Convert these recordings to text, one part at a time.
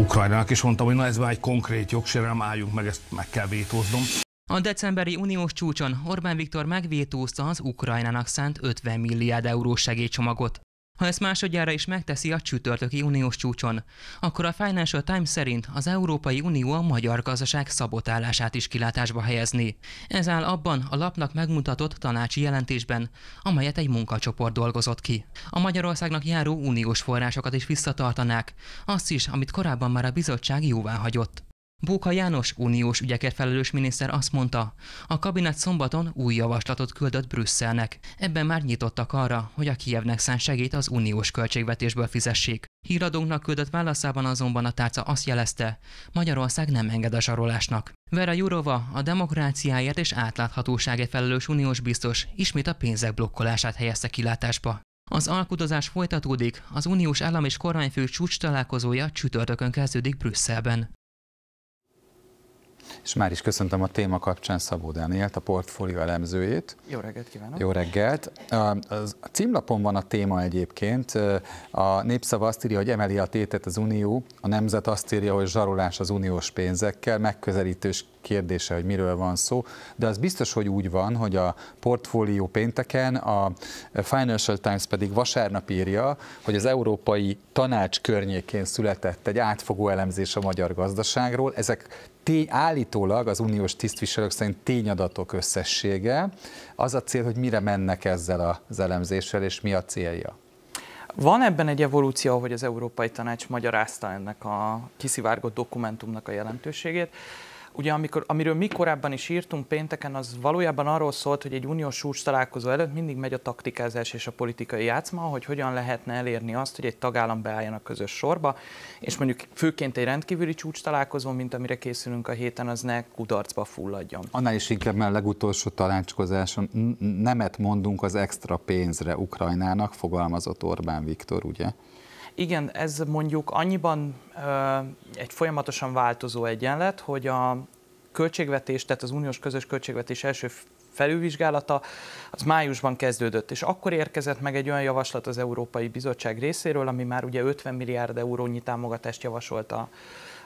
Ukrajnának, és mondtam, hogy na ez már egy konkrét jogsérelem, álljunk meg, ezt meg kell vétóznom. A decemberi uniós csúcson Orbán Viktor megvétózta az Ukrajnának szánt 50 milliárd eurós segélycsomagot. Ha ezt másodjára is megteszi a csütörtöki uniós csúcson, akkor a Financial Times szerint az Európai Unió a magyar gazdaság szabotálását is kilátásba helyezni. Ez áll abban a lapnak megmutatott tanácsi jelentésben, amelyet egy munkacsoport dolgozott ki. A Magyarországnak járó uniós forrásokat is visszatartanák, azt is, amit korábban már a bizottság jóvá hagyott. Bóka János uniós ügyekért felelős miniszter azt mondta, a kabinet szombaton új javaslatot küldött Brüsszelnek. Ebben már nyitottak arra, hogy a Kievnek szán segít az uniós költségvetésből fizessék. Híradónknak küldött válaszában azonban a tárca azt jelezte, Magyarország nem enged a zsarolásnak. Vera Jurova, a demokráciáért és átláthatóságért felelős uniós biztos ismét a pénzek blokkolását helyezte kilátásba. Az alkudozás folytatódik, az uniós állam és kormányfő csúcs találkozója csütörtökön kezdődik Brüsszelben és már is köszöntöm a téma kapcsán Szabó Dánielt, a portfólió elemzőjét. Jó reggelt kívánok! Jó reggelt! A címlapon van a téma egyébként, a népszava azt írja, hogy emeli a tétet az Unió, a nemzet azt írja, hogy zsarolás az uniós pénzekkel, megközelítős kérdése, hogy miről van szó, de az biztos, hogy úgy van, hogy a portfólió pénteken, a Financial Times pedig vasárnap írja, hogy az Európai Tanács környékén született egy átfogó elemzés a magyar gazdaságról, ezek tény, állítólag az uniós tisztviselők szerint tényadatok összessége. Az a cél, hogy mire mennek ezzel az elemzéssel, és mi a célja? Van ebben egy evolúció, hogy az Európai Tanács magyarázta ennek a kiszivárgott dokumentumnak a jelentőségét. Ugye amikor, amiről mi korábban is írtunk pénteken, az valójában arról szólt, hogy egy uniós súcs találkozó előtt mindig megy a taktikázás és a politikai játszma, hogy hogyan lehetne elérni azt, hogy egy tagállam beálljon a közös sorba, és mondjuk főként egy rendkívüli csúcs találkozó, mint amire készülünk a héten, az ne kudarcba fulladjon. Annál is inkább, mert a legutolsó találkozáson nemet mondunk az extra pénzre Ukrajnának, fogalmazott Orbán Viktor, ugye? Igen, ez mondjuk annyiban egy folyamatosan változó egyenlet, hogy a költségvetés, tehát az uniós közös költségvetés első felülvizsgálata, az májusban kezdődött, és akkor érkezett meg egy olyan javaslat az Európai Bizottság részéről, ami már ugye 50 milliárd eurónyi támogatást javasolta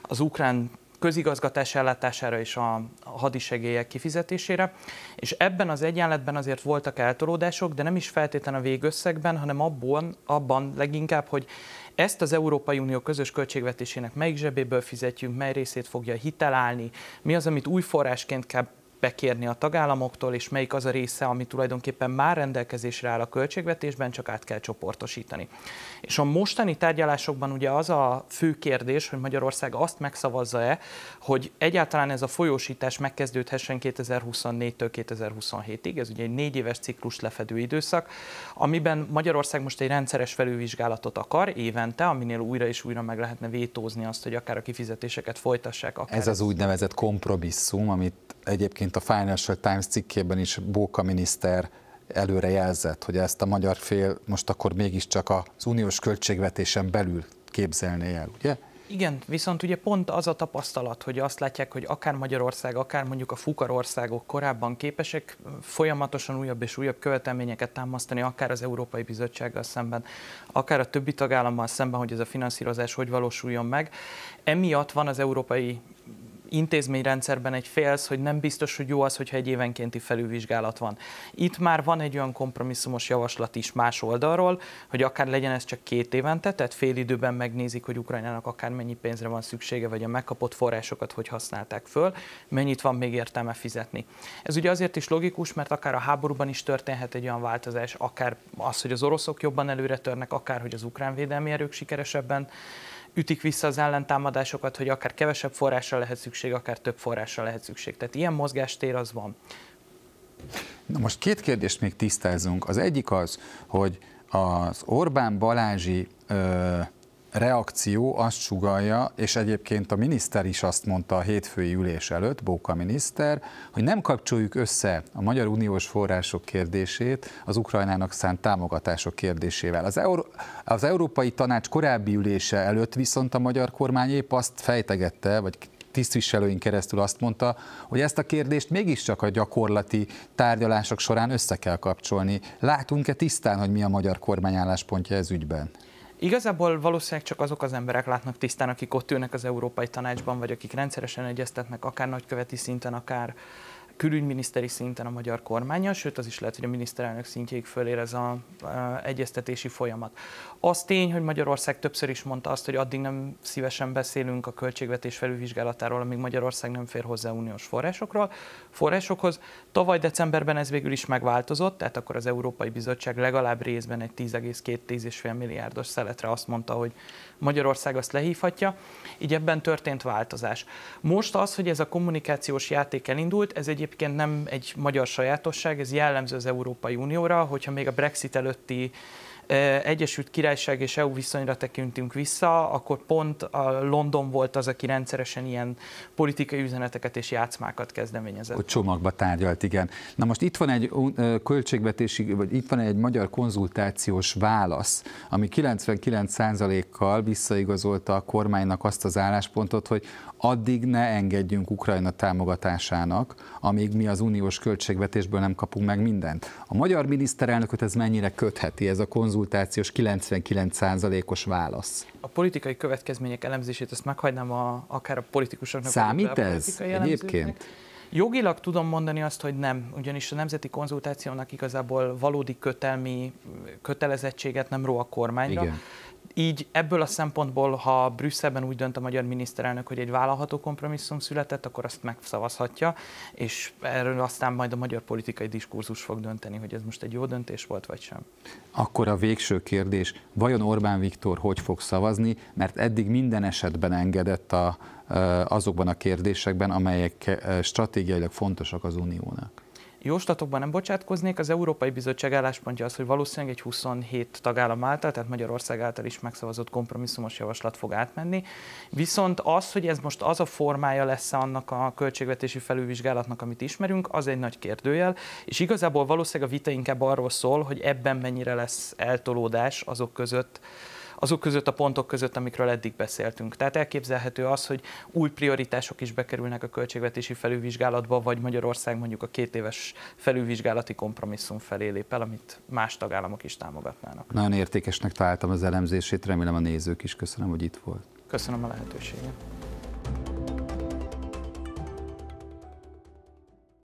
az ukrán közigazgatás ellátására és a hadisegélyek kifizetésére, és ebben az egyenletben azért voltak eltolódások, de nem is feltétlen a végösszegben, hanem abban, abban leginkább, hogy ezt az Európai Unió közös költségvetésének melyik zsebéből fizetjünk, mely részét fogja hitelálni, mi az, amit új forrásként kell bekérni a tagállamoktól, és melyik az a része, ami tulajdonképpen már rendelkezésre áll a költségvetésben, csak át kell csoportosítani. És a mostani tárgyalásokban ugye az a fő kérdés, hogy Magyarország azt megszavazza-e, hogy egyáltalán ez a folyósítás megkezdődhessen 2024-től 2027-ig, ez ugye egy négy éves ciklus lefedő időszak, amiben Magyarország most egy rendszeres felülvizsgálatot akar évente, aminél újra és újra meg lehetne vétózni azt, hogy akár a kifizetéseket folytassák. Akár ez az úgynevezett kompromisszum, amit egyébként a Financial Times cikkében is Bóka miniszter előre jelzett, hogy ezt a magyar fél most akkor mégiscsak az uniós költségvetésen belül képzelné el, ugye? Igen, viszont ugye pont az a tapasztalat, hogy azt látják, hogy akár Magyarország, akár mondjuk a fukarországok korábban képesek folyamatosan újabb és újabb követelményeket támasztani, akár az Európai Bizottsággal szemben, akár a többi tagállammal szemben, hogy ez a finanszírozás hogy valósuljon meg. Emiatt van az Európai intézményrendszerben egy félsz, hogy nem biztos, hogy jó az, hogyha egy évenkénti felülvizsgálat van. Itt már van egy olyan kompromisszumos javaslat is más oldalról, hogy akár legyen ez csak két évente, tehát fél időben megnézik, hogy Ukrajnának akár mennyi pénzre van szüksége, vagy a megkapott forrásokat hogy használták föl, mennyit van még értelme fizetni. Ez ugye azért is logikus, mert akár a háborúban is történhet egy olyan változás, akár az, hogy az oroszok jobban előre törnek, akár hogy az ukrán védelmi erők sikeresebben ütik vissza az ellentámadásokat, hogy akár kevesebb forrásra lehet szükség, akár több forrásra lehet szükség. Tehát ilyen mozgástér az van. Na most két kérdést még tisztázunk. Az egyik az, hogy az Orbán Balázsi ö, reakció azt sugalja, és egyébként a miniszter is azt mondta a hétfői ülés előtt, Bóka miniszter, hogy nem kapcsoljuk össze a magyar uniós források kérdését az Ukrajnának szánt támogatások kérdésével. Az, Euró- az Európai Tanács korábbi ülése előtt viszont a magyar kormány épp azt fejtegette, vagy tisztviselőink keresztül azt mondta, hogy ezt a kérdést mégiscsak a gyakorlati tárgyalások során össze kell kapcsolni. Látunk-e tisztán, hogy mi a magyar kormány álláspontja ez ügyben? Igazából valószínűleg csak azok az emberek látnak tisztán, akik ott ülnek az Európai Tanácsban, vagy akik rendszeresen egyeztetnek, akár nagyköveti szinten, akár külügyminiszteri szinten a magyar kormánya, sőt az is lehet, hogy a miniszterelnök szintjéig fölér ez az egyeztetési folyamat. Az tény, hogy Magyarország többször is mondta azt, hogy addig nem szívesen beszélünk a költségvetés felülvizsgálatáról, amíg Magyarország nem fér hozzá uniós forrásokról, forrásokhoz. Tavaly decemberben ez végül is megváltozott, tehát akkor az Európai Bizottság legalább részben egy 10,2-10,5 milliárdos szeletre azt mondta, hogy Magyarország azt lehívhatja. Így ebben történt változás. Most az, hogy ez a kommunikációs játék elindult, ez egy egyébként nem egy magyar sajátosság, ez jellemző az Európai Unióra, hogyha még a Brexit előtti Egyesült Királyság és EU viszonyra tekintünk vissza, akkor pont a London volt az, aki rendszeresen ilyen politikai üzeneteket és játszmákat kezdeményezett. A csomagba tárgyalt, igen. Na most itt van egy költségvetési, vagy itt van egy magyar konzultációs válasz, ami 99%-kal visszaigazolta a kormánynak azt az álláspontot, hogy addig ne engedjünk Ukrajna támogatásának, amíg mi az uniós költségvetésből nem kapunk meg mindent. A magyar miniszterelnököt ez mennyire kötheti, ez a konzultációs 99%-os válasz? A politikai következmények elemzését ezt meghagynám a, akár a politikusoknak. Számít ez egyébként? Jogilag tudom mondani azt, hogy nem, ugyanis a nemzeti konzultációnak igazából valódi kötelmi kötelezettséget nem ró a kormányra. Igen. Így ebből a szempontból, ha Brüsszelben úgy dönt a magyar miniszterelnök, hogy egy vállalható kompromisszum született, akkor azt megszavazhatja, és erről aztán majd a magyar politikai diskurzus fog dönteni, hogy ez most egy jó döntés volt, vagy sem. Akkor a végső kérdés, vajon Orbán Viktor hogy fog szavazni, mert eddig minden esetben engedett a, azokban a kérdésekben, amelyek stratégiailag fontosak az uniónak? Jóslatokban nem bocsátkoznék, az Európai Bizottság álláspontja az, hogy valószínűleg egy 27 tagállam által, tehát Magyarország által is megszavazott kompromisszumos javaslat fog átmenni. Viszont az, hogy ez most az a formája lesz annak a költségvetési felülvizsgálatnak, amit ismerünk, az egy nagy kérdőjel, és igazából valószínűleg a vita inkább arról szól, hogy ebben mennyire lesz eltolódás azok között, azok között a pontok között, amikről eddig beszéltünk. Tehát elképzelhető az, hogy új prioritások is bekerülnek a költségvetési felülvizsgálatba, vagy Magyarország mondjuk a két éves felülvizsgálati kompromisszum felé lép el, amit más tagállamok is támogatnának. Nagyon értékesnek találtam az elemzését, remélem a nézők is. Köszönöm, hogy itt volt. Köszönöm a lehetőséget.